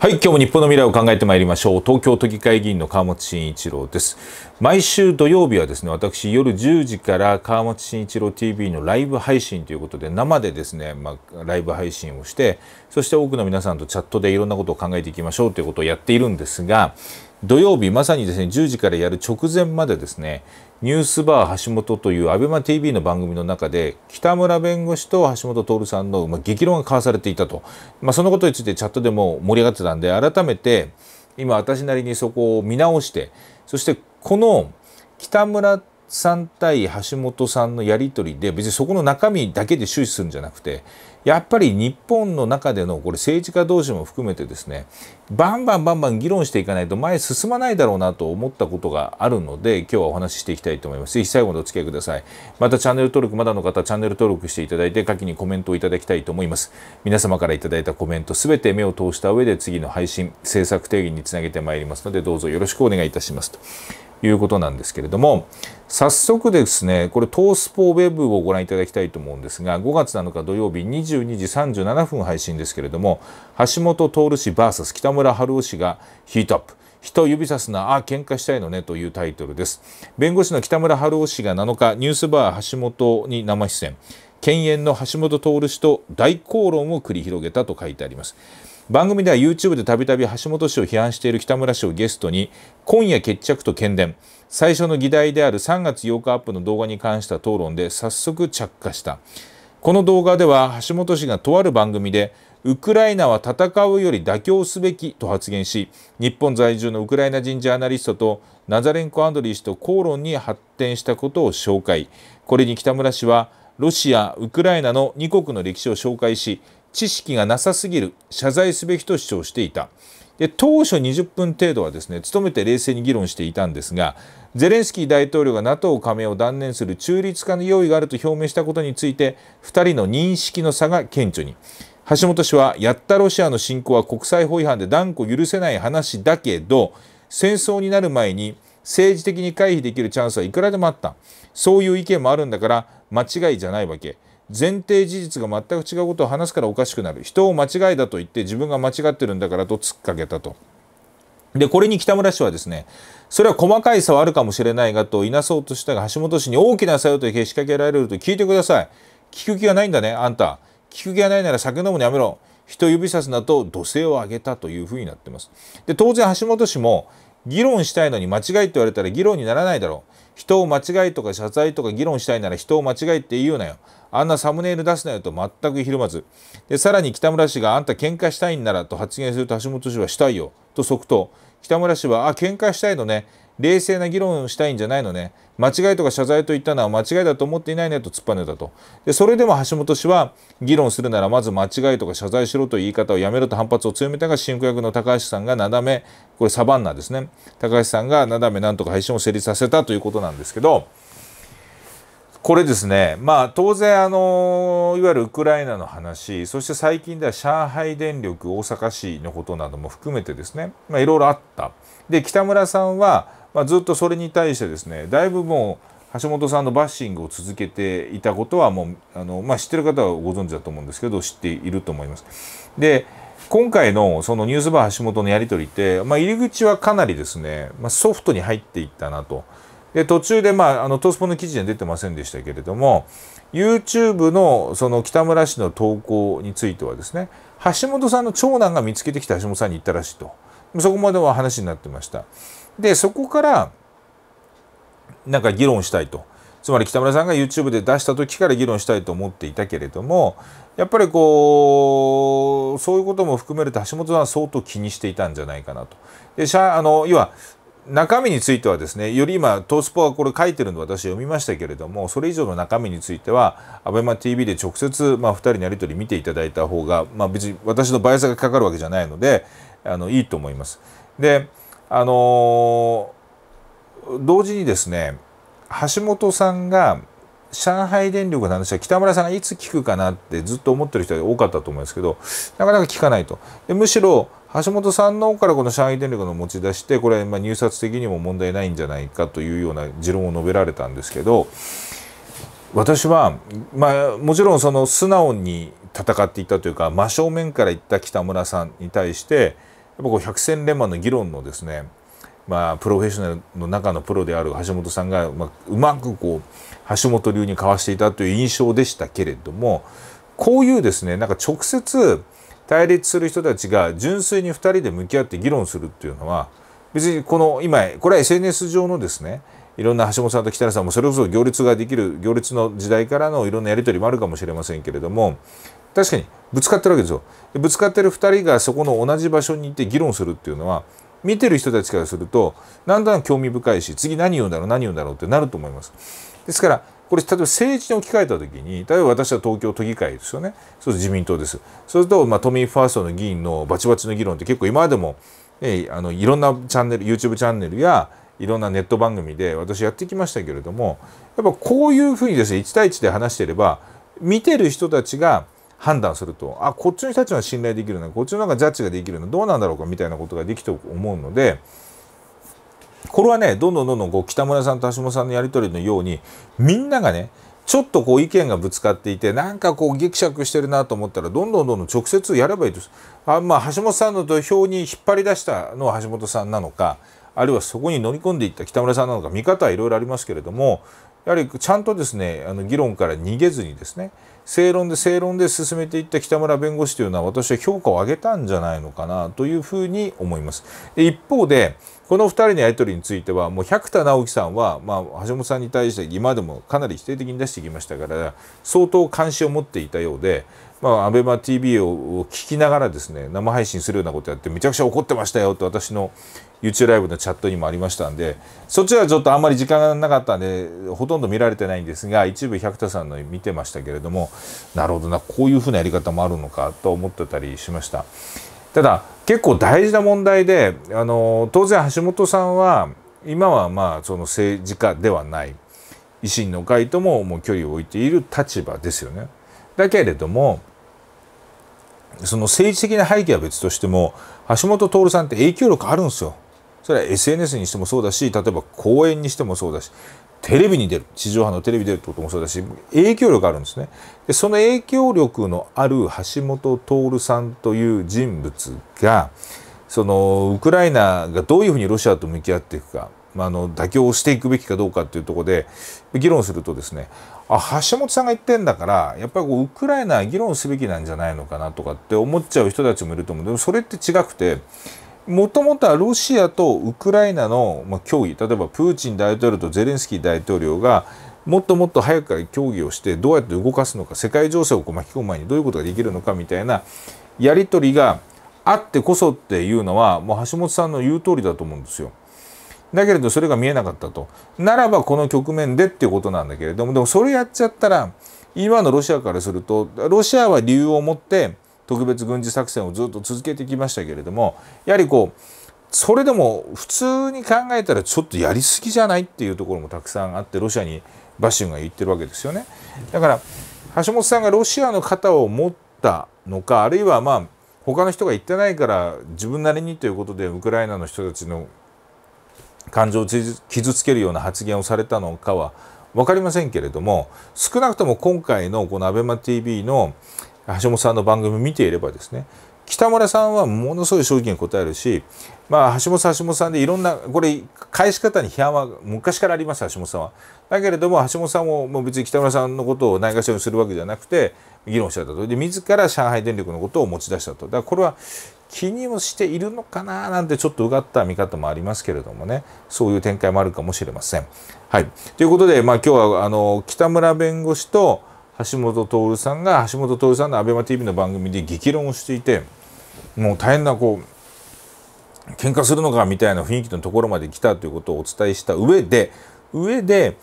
はい今日も日本の未来を考えてまいりましょう東京都議会議員の川本慎一郎です毎週土曜日はですね私夜10時から川本慎一郎 TV のライブ配信ということで生でですねまあ、ライブ配信をしてそして多くの皆さんとチャットでいろんなことを考えていきましょうということをやっているんですが土曜日まさにですね10時からやる直前までですねニュースバー橋本という ABEMATV の番組の中で北村弁護士と橋本徹さんの、ま激論が交わされていたと、まあ、そのことについてチャットでも盛り上がってたんで改めて今私なりにそこを見直してそしてこの北村さん対橋本さんのやり取りで別にそこの中身だけで終始するんじゃなくてやっぱり日本の中でのこれ政治家同士も含めてですねバンバンバンバン議論していかないと前進まないだろうなと思ったことがあるので今日はお話ししていきたいと思います。是非最後までお付き合いください。またチャンネル登録まだの方チャンネル登録していただいて下記にコメントをいただきたいと思います。皆様からいただいたコメント全て目を通した上で次の配信政策提言につなげてまいりますのでどうぞよろしくお願いいたしますと。いうことなんですけれども早速ですねこれトースポーウェブをご覧いただきたいと思うんですが5月7日土曜日22時37分配信ですけれども橋本徹氏 VS 北村春夫氏がヒートアップ人を指さすなあ喧嘩したいのねというタイトルです弁護士の北村春夫氏が7日ニュースバー橋本に生出演犬猿の橋本徹氏と大口論を繰り広げたと書いてあります番組では YouTube でたびたび橋本氏を批判している北村氏をゲストに今夜決着と喧伝最初の議題である3月8日アップの動画に関した討論で早速着火したこの動画では橋本氏がとある番組でウクライナは戦うより妥協すべきと発言し日本在住のウクライナ人ジャーナリストとナザレンコ・アンドリー氏と口論に発展したことを紹介これに北村氏はロシア・ウクライナの2国の歴史を紹介し知識がなさすぎる謝罪すべきと主張していたで当初20分程度はですね努めて冷静に議論していたんですがゼレンスキー大統領が NATO 加盟を断念する中立化の用意があると表明したことについて2人の認識の差が顕著に橋本氏はやったロシアの侵攻は国際法違反で断固許せない話だけど戦争になる前に政治的に回避できるチャンスはいくらでもあったそういう意見もあるんだから間違いじゃないわけ。前提事実が全く違うことを話すからおかしくなる人を間違いだと言って自分が間違ってるんだからと突っかけたと。でこれに北村氏はですねそれは細かい差はあるかもしれないがといなそうとしたが橋本氏に大きな差をとけしかけられると聞いてください聞く気がないんだねあんた聞く気がないなら酒飲むのやめろ人指さすなと土星を上げたというふうになってますで当然橋本氏も議論したいのに間違いって言われたら議論にならないだろう。人を間違いとか謝罪とか議論したいなら人を間違いって言うなよ。あんなサムネイル出すなよと全くひるまず。で、さらに北村氏があんた喧嘩したいんならと発言すると橋本氏はしたいよと即答。北村氏は、あ、喧嘩したいのね。冷静な議論をしたいんじゃないのね間違いとか謝罪と言ったのは間違いだと思っていないねと突っぱねたとでそれでも橋本氏は議論するならまず間違いとか謝罪しろという言い方をやめろと反発を強めたが進行役の高橋さんがなだめこれサバンナですね高橋さんがなだめなんとか配信を成立させたということなんですけどこれですね、まあ、当然あのいわゆるウクライナの話そして最近では上海電力大阪市のことなども含めてですね、まいろいろあったで北村さんはまあ、ずっとそれに対してですねだいぶもう橋本さんのバッシングを続けていたことはもうあの、まあ、知ってる方はご存知だと思うんですけど知っていると思います。で今回のそのニュースバー橋本のやり取りって、まあ、入り口はかなりですね、まあ、ソフトに入っていったなと。で途中で、まあ、あのトースポの記事には出てませんでしたけれども YouTube のその北村氏の投稿についてはですね橋本さんの長男が見つけてきた橋本さんに行ったらしいとそこまでは話になってました。でそこからなんか議論したいとつまり北村さんが YouTube で出した時から議論したいと思っていたけれどもやっぱりこうそういうことも含めると橋本さんは相当気にしていたんじゃないかなと。であの要は中身についてはですねより今トースポはこれ書いてるの私読みましたけれどもそれ以上の中身については ABEMATV で直接、まあ、2人のやり取り見ていただいた方が、まあ、別に私のバイアスがかかるわけじゃないのであのいいと思います。であのー、同時にですね橋本さんが上海電力の話は北村さんがいつ聞くかなってずっと思ってる人が多かったと思うんですけどなかなか聞かないとでむしろ橋本さんの方からこの上海電力の持ち出してこれま入札的にも問題ないんじゃないかというような持論を述べられたんですけど私は、まあ、もちろんその素直に戦っていたというか真正面から言った北村さんに対してぱこう百戦錬磨の議論のですねまあ、プロフェッショナルの中のプロである橋本さんが、まあ、うまくこう橋本流に交わしていたという印象でしたけれどもこういうですねなんか直接対立する人たちが純粋に2人で向き合って議論するっていうのは別にこの今これは SNS 上のですねいろんな橋本さんと北原さんもそれこそ行列ができる行列の時代からのいろんなやり取りもあるかもしれませんけれども確かにぶつかってるわけですよ。ぶつかってる2人がそこの同じ場所に行って議論するっていうのは見てる人たちからするとだんだん興味深いし次何言うんだろう何言うんだろうってなると思います。ですからこれ例えば政治に置き換えた時に例えば私は東京都議会ですよねそう自民党ですそうすると、まあ、都民ファーストの議員のバチバチの議論って結構今までも、えー、あのいろんなチャンネル YouTube チャンネルやいろんなネット番組で私やってきましたけれどもやっぱこういうふうにですね1対1で話していれば見てる人たちが判断するとあこっちの人たちは信頼できるなこっちの方がジャッジができるなどうなんだろうかみたいなことができて思うのでこれはねどんどんどんどんこう北村さんと橋本さんのやり取りのようにみんながねちょっとこう意見がぶつかっていてなんかこうギくしてるなと思ったらどんどんどんどん直接やればいいです。あまあ橋本さんの土俵に引っ張り出したのは橋本さんなのかあるいはそこに乗り込んでいった北村さんなのか見方はいろいろありますけれどもやはりちゃんとですねあの議論から逃げずにですね正論で正論で進めていった北村弁護士というのは私は評価を上げたんじゃないのかなというふうに思います。で一方でこの2人のやり取りについてはもう百田直樹さんは、まあ、橋本さんに対して今でもかなり否定的に出してきましたから相当関心を持っていたようでまあ、アベマ t v を聞きながらですね生配信するようなことやってめちゃくちゃ怒ってましたよと私の YouTube ライブのチャットにもありましたんでそっちはちょっとあんまり時間がなかったんでほとんど見られてないんですが一部百田さんの見てましたけれどもなるほどなこういうふうなやり方もあるのかと思ってたりしました。ただ結構大事な問題であの当然橋本さんは今はまあその政治家ではない維新の会とももう距離を置いている立場ですよね。だけれどもその政治的な背景は別としても橋本徹さんって影響力あるんですよ。それは SNS にしてもそうだし例えば講演にしてもそうだしテレビに出る地上波のテレビ出るってこともそうだし影響力あるんですねでその影響力のある橋本徹さんという人物がそのウクライナがどういうふうにロシアと向き合っていくかまあの妥協していくべきかどうかっていうところで議論するとですねあ橋本さんが言ってんだからやっぱりこうウクライナは議論すべきなんじゃないのかなとかって思っちゃう人たちもいると思うでもそれって違くてもともとはロシアとウクライナの、まあ、協議例えばプーチン大統領とゼレンスキー大統領がもっともっと早くから協議をしてどうやって動かすのか世界情勢をこう巻き込む前にどういうことができるのかみたいなやり取りがあってこそっていうのはもう橋本さんの言う通りだと思うんですよ。だけれどそれが見えなかったと。ならばこの局面でっていうことなんだけれども、でもそれやっちゃったら、今のロシアからすると、ロシアは理由を持って特別軍事作戦をずっと続けてきましたけれども、やはりこう、それでも普通に考えたらちょっとやりすぎじゃないっていうところもたくさんあってロシアにバシュンが言ってるわけですよねだから橋本さんがロシアの肩を持ったのかあるいはまあ他の人が言ってないから自分なりにということでウクライナの人たちの感情を傷つけるような発言をされたのかは分かりませんけれども少なくとも今回のこの ABEMATV の橋本さんの番組を見ていればですね北村さんはものすごい正直に答えるし、まあ、橋本さん橋本さんでいろんなこれ返し方に批判は昔からあります橋本さんは。だけれども橋本さんももう別に北村さんのことをないがしろにするわけじゃなくて議論したとで自ら上海電力のことを持ち出したとだからこれは気にもしているのかななんてちょっとうがった見方もありますけれどもねそういう展開もあるかもしれません。はい、ということで、まあ、今日はあの北村弁護士と橋本徹さんが橋本徹さんの ABEMATV の番組で激論をしていて。もう大変なこう喧嘩するのかみたいな雰囲気のところまで来たということをお伝えした上で上で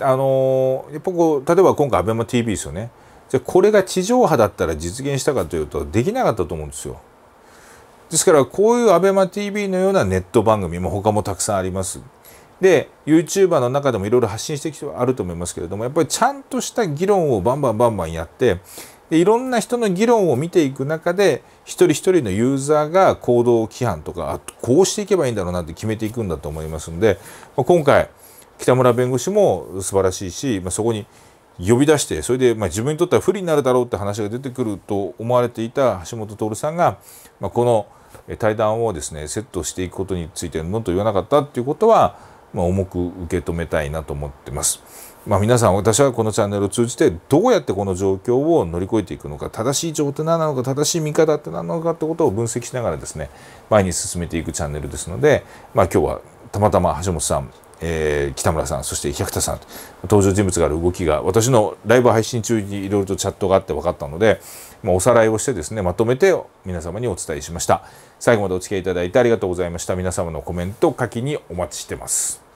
あのー、やっぱこう例えば今回 ABEMATV ですよねじゃこれが地上波だったら実現したかというとできなかったと思うんですよ。ですからこういう ABEMATV のようなネット番組も他もたくさんあります。で YouTuber の中でもいろいろ発信してきてはあると思いますけれどもやっぱりちゃんとした議論をバンバンバンバンやってでいろんな人の議論を見ていく中で一人一人のユーザーが行動規範とかこうしていけばいいんだろうなって決めていくんだと思いますんで、まあ、今回北村弁護士も素晴らしいし、まあ、そこに呼び出してそれでま自分にとっては不利になるだろうって話が出てくると思われていた橋本徹さんが、まあ、この対談をですねセットしていくことについてのと言わなかったっていうことは、ま重く受け止めたいなと思ってます。まあ、皆さん私はこのチャンネルを通じてどうやってこの状況を乗り越えていくのか正しい状態なのか正しい見方って何なのかってことを分析しながらですね前に進めていくチャンネルですので、まあ、今日はたまたま橋本さんえー、北村さんそして百田さん登場人物がある動きが私のライブ配信中にいろいろとチャットがあって分かったので、まあ、おさらいをしてですねまとめて皆様にお伝えしました最後までお付き合いいただいてありがとうございました皆様のコメント書きにお待ちしてます